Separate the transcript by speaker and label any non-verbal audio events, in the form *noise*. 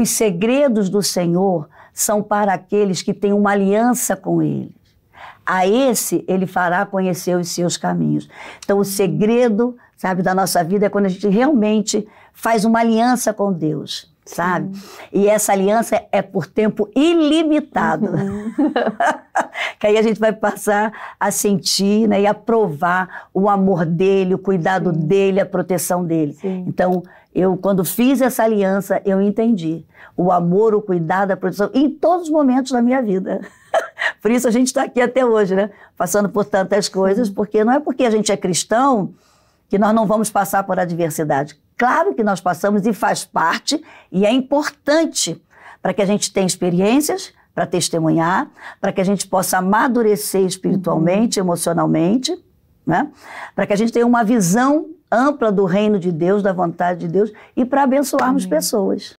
Speaker 1: Os segredos do Senhor são para aqueles que têm uma aliança com Ele. A esse ele fará conhecer os seus caminhos. Então, o segredo, sabe, da nossa vida é quando a gente realmente faz uma aliança com Deus sabe? Uhum. E essa aliança é por tempo ilimitado. Uhum. *laughs* que aí a gente vai passar a sentir né, e a provar o amor dele, o cuidado Sim. dele, a proteção dele. Sim. Então, eu, quando fiz essa aliança, eu entendi o amor, o cuidado, a proteção em todos os momentos da minha vida. *laughs* por isso a gente está aqui até hoje, né? Passando por tantas coisas, porque não é porque a gente é cristão que nós não vamos passar por adversidade. Claro que nós passamos e faz parte e é importante para que a gente tenha experiências para testemunhar, para que a gente possa amadurecer espiritualmente, uhum. emocionalmente, né? Para que a gente tenha uma visão ampla do reino de Deus, da vontade de Deus e para abençoarmos Amém. pessoas.